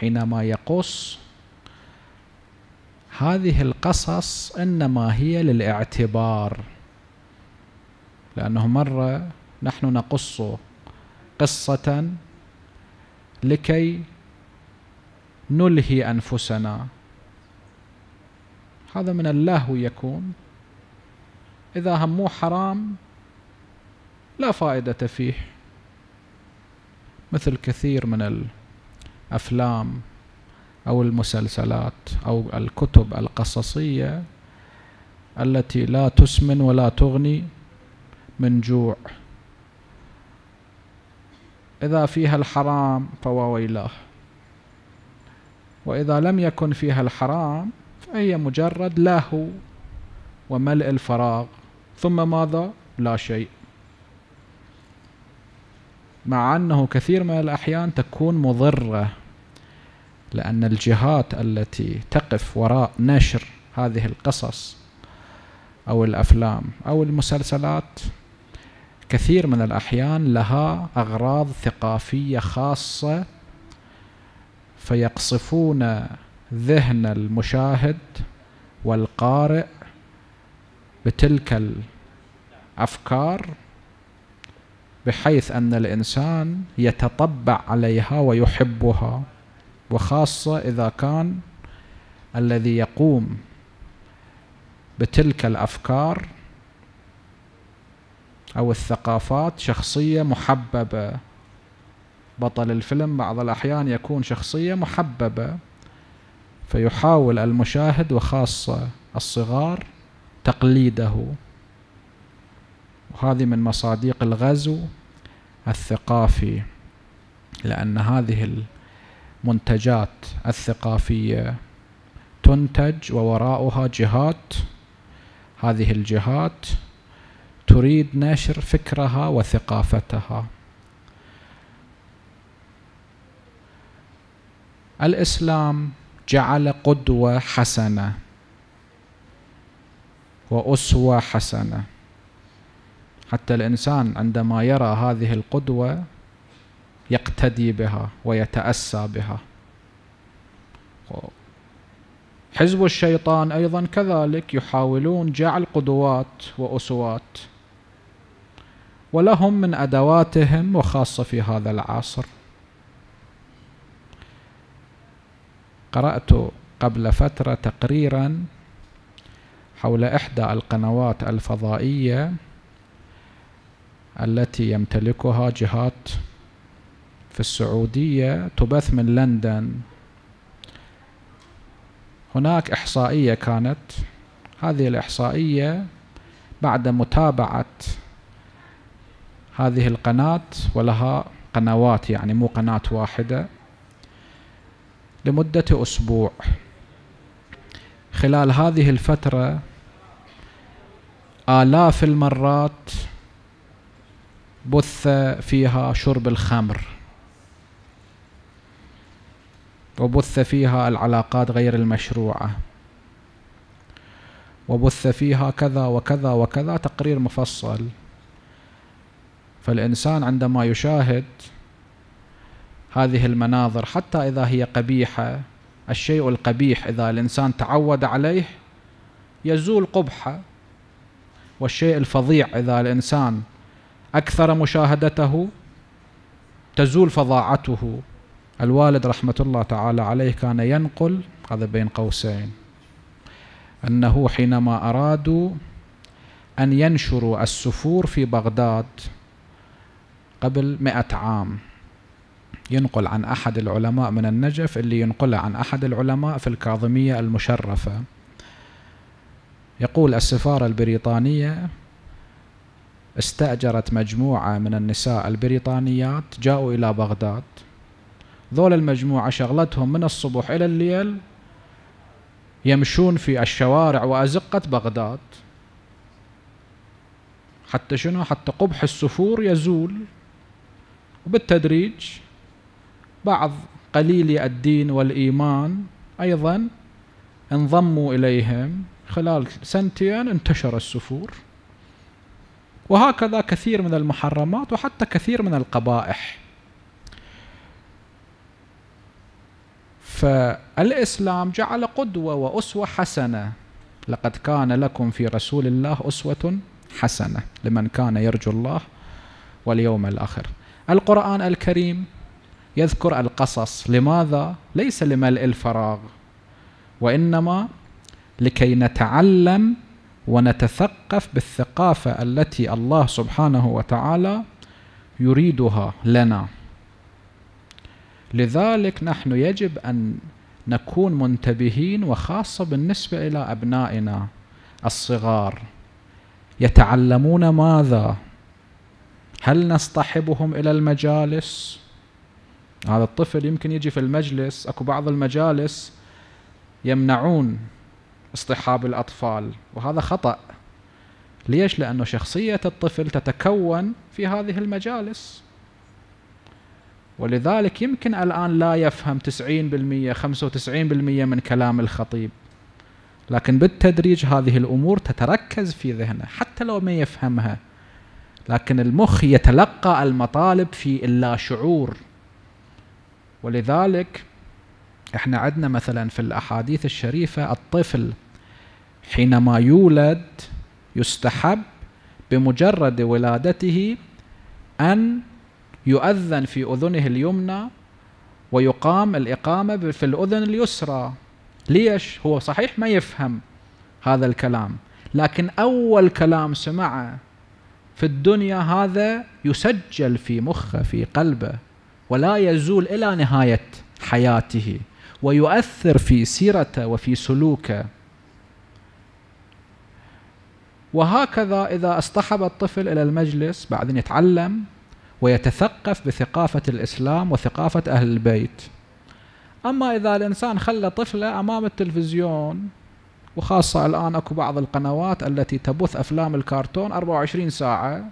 حينما يقص هذه القصص إنما هي للاعتبار لأنه مرة نحن نقص قصة لكي نلهي أنفسنا هذا من اللهو يكون إذا هموه حرام لا فائدة فيه مثل كثير من الافلام او المسلسلات او الكتب القصصيه التي لا تسمن ولا تغني من جوع اذا فيها الحرام ويلاه واذا لم يكن فيها الحرام فهي مجرد لهو وملء الفراغ ثم ماذا لا شيء مع أنه كثير من الأحيان تكون مضرة لأن الجهات التي تقف وراء نشر هذه القصص أو الأفلام أو المسلسلات كثير من الأحيان لها أغراض ثقافية خاصة فيقصفون ذهن المشاهد والقارئ بتلك الأفكار بحيث أن الإنسان يتطبع عليها ويحبها وخاصة إذا كان الذي يقوم بتلك الأفكار أو الثقافات شخصية محببة بطل الفيلم بعض الأحيان يكون شخصية محببة فيحاول المشاهد وخاصة الصغار تقليده وهذه من مصادق الغزو الثقافي لأن هذه المنتجات الثقافية تنتج ووراءها جهات هذه الجهات تريد نشر فكرها وثقافتها الإسلام جعل قدوة حسنة وأسوة حسنة حتى الإنسان عندما يرى هذه القدوة يقتدي بها ويتأسى بها حزب الشيطان أيضا كذلك يحاولون جعل قدوات وأسوات ولهم من أدواتهم وخاصة في هذا العصر قرأت قبل فترة تقريرا حول إحدى القنوات الفضائية التي يمتلكها جهات في السعودية تبث من لندن هناك إحصائية كانت هذه الإحصائية بعد متابعة هذه القناة ولها قنوات يعني مو قناة واحدة لمدة أسبوع خلال هذه الفترة آلاف المرات بث فيها شرب الخمر وبث فيها العلاقات غير المشروعه وبث فيها كذا وكذا وكذا تقرير مفصل فالإنسان عندما يشاهد هذه المناظر حتى إذا هي قبيحة الشيء القبيح إذا الإنسان تعود عليه يزول قبحه والشيء الفظيع إذا الإنسان أكثر مشاهدته تزول فظاعته الوالد رحمة الله تعالى عليه كان ينقل هذا بين قوسين أنه حينما أرادوا أن ينشروا السفور في بغداد قبل مئة عام ينقل عن أحد العلماء من النجف اللي ينقله عن أحد العلماء في الكاظمية المشرفة يقول السفارة البريطانية استأجرت مجموعة من النساء البريطانيات جاءوا إلى بغداد ذول المجموعة شغلتهم من الصبح إلى الليل يمشون في الشوارع وأزقة بغداد حتى شنو حتى قبح السفور يزول وبالتدريج بعض قليلي الدين والإيمان أيضا انضموا إليهم خلال سنتين انتشر السفور وهكذا كثير من المحرمات وحتى كثير من القبائح فالإسلام جعل قدوة وأسوة حسنة لقد كان لكم في رسول الله أسوة حسنة لمن كان يرجو الله واليوم الآخر القرآن الكريم يذكر القصص لماذا؟ ليس لملء الفراغ وإنما لكي نتعلم ونتثقف بالثقافة التي الله سبحانه وتعالى يريدها لنا لذلك نحن يجب أن نكون منتبهين وخاصة بالنسبة إلى أبنائنا الصغار يتعلمون ماذا؟ هل نصطحبهم إلى المجالس؟ هذا الطفل يمكن يجي في المجلس أكو بعض المجالس يمنعون اصطحاب الأطفال وهذا خطأ ليش؟ لأنه شخصية الطفل تتكون في هذه المجالس ولذلك يمكن الآن لا يفهم 90% 95% من كلام الخطيب لكن بالتدريج هذه الأمور تتركز في ذهنه حتى لو ما يفهمها لكن المخ يتلقى المطالب في اللاشعور ولذلك احنا عندنا مثلا في الأحاديث الشريفة الطفل حينما يولد يستحب بمجرد ولادته أن يؤذن في أذنه اليمنى ويقام الإقامة في الأذن اليسرى ليش؟ هو صحيح ما يفهم هذا الكلام لكن أول كلام سمعه في الدنيا هذا يسجل في مخه في قلبه ولا يزول إلى نهاية حياته ويؤثر في سيرته وفي سلوكه وهكذا إذا اصطحب الطفل إلى المجلس بعدين يتعلم ويتثقف بثقافة الإسلام وثقافة أهل البيت أما إذا الإنسان خلى طفله أمام التلفزيون وخاصة الآن أكو بعض القنوات التي تبث أفلام الكرتون 24 ساعة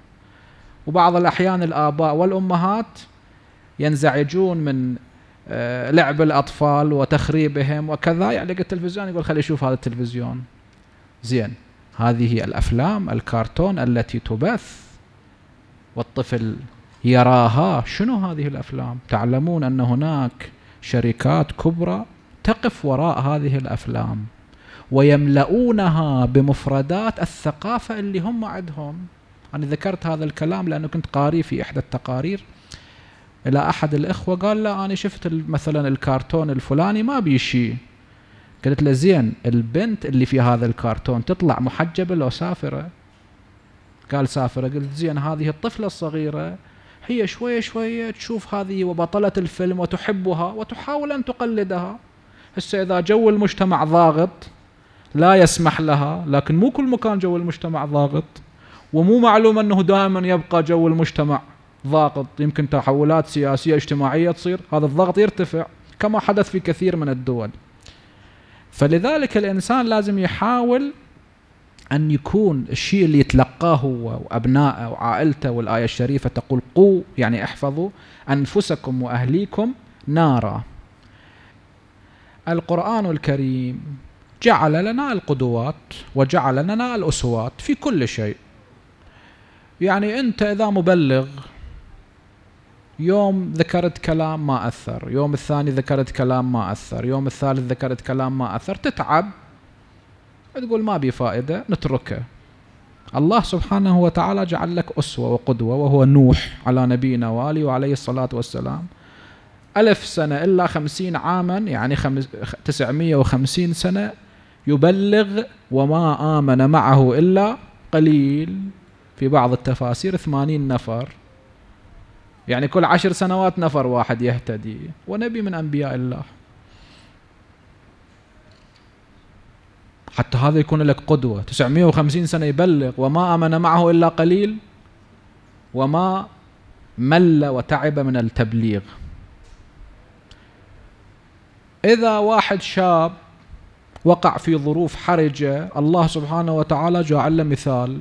وبعض الأحيان الآباء والأمهات ينزعجون من آه، لعب الأطفال وتخريبهم وكذا يعني التلفزيون يقول خلي يشوف هذا التلفزيون زين هذه الافلام الكرتون التي تبث والطفل يراها شنو هذه الافلام تعلمون ان هناك شركات كبرى تقف وراء هذه الافلام ويملؤونها بمفردات الثقافه اللي هم عندهم انا ذكرت هذا الكلام لانه كنت قاري في احدى التقارير الى احد الاخوه قال لا انا شفت مثلا الكرتون الفلاني ما بيشي قلت له زين البنت اللي في هذا الكرتون تطلع محجبة لو سافرة قال سافرة قلت زين هذه الطفلة الصغيرة هي شوية شوية تشوف هذه وبطلة الفيلم وتحبها وتحاول أن تقلدها هسه إذا جو المجتمع ضاغط لا يسمح لها لكن مو كل مكان جو المجتمع ضاغط ومو معلوم أنه دائما يبقى جو المجتمع ضاغط يمكن تحولات سياسية اجتماعية تصير هذا الضغط يرتفع كما حدث في كثير من الدول فلذلك الإنسان لازم يحاول أن يكون الشيء اللي يتلقاه هو وأبنائه وعائلته والآية الشريفة تقول قو يعني احفظوا أنفسكم وأهليكم نارا القرآن الكريم جعل لنا القدوات وجعل لنا الأسوات في كل شيء يعني أنت إذا مبلغ يوم ذكرت كلام ما أثر يوم الثاني ذكرت كلام ما أثر يوم الثالث ذكرت كلام ما أثر تتعب تقول ما بي فائدة نتركه الله سبحانه وتعالى جعل لك أسوة وقدوة وهو نوح على نبينا وآله وعليه الصلاة والسلام ألف سنة إلا خمسين عاما يعني خمس تسعمية وخمسين سنة يبلغ وما آمن معه إلا قليل في بعض التفاسير ثمانين نفر يعني كل عشر سنوات نفر واحد يهتدي ونبي من أنبياء الله حتى هذا يكون لك قدوة 950 سنة يبلغ وما آمن معه إلا قليل وما مل وتعب من التبليغ إذا واحد شاب وقع في ظروف حرجة الله سبحانه وتعالى جعل مثال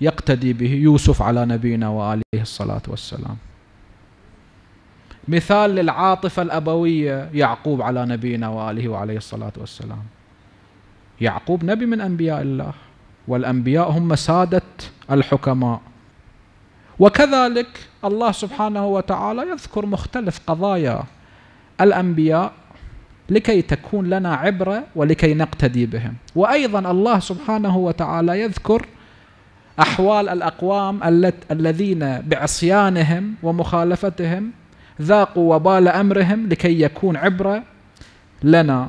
يقتدي به يوسف على نبينا وآله الصلاة والسلام مثال للعاطفة الأبوية يعقوب على نبينا وآله وعليه الصلاة والسلام يعقوب نبي من أنبياء الله والأنبياء هم سادة الحكماء وكذلك الله سبحانه وتعالى يذكر مختلف قضايا الأنبياء لكي تكون لنا عبرة ولكي نقتدي بهم وأيضا الله سبحانه وتعالى يذكر أحوال الأقوام الذين بعصيانهم ومخالفتهم ذاقوا وبال أمرهم لكي يكون عبرة لنا